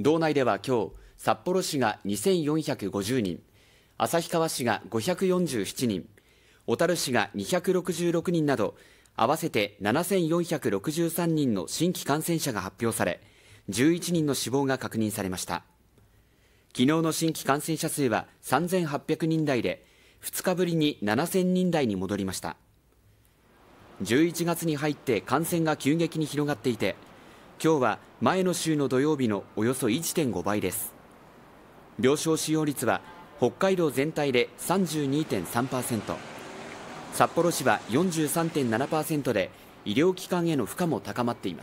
道内では今日、札幌市が2450人、旭川市が547人、小樽市が266人など、合わせて7463人の新規感染者が発表され、11人の死亡が確認されました。昨日の新規感染者数は3800人台で、2日ぶりに7000人台に戻りました。11月に入って感染が急激に広がっていて、今日は前の週の土曜日のおよそ1.5倍です。病床使用率は北海道全体で32.3%、札幌市は43.7%で、医療機関への負荷も高まっています。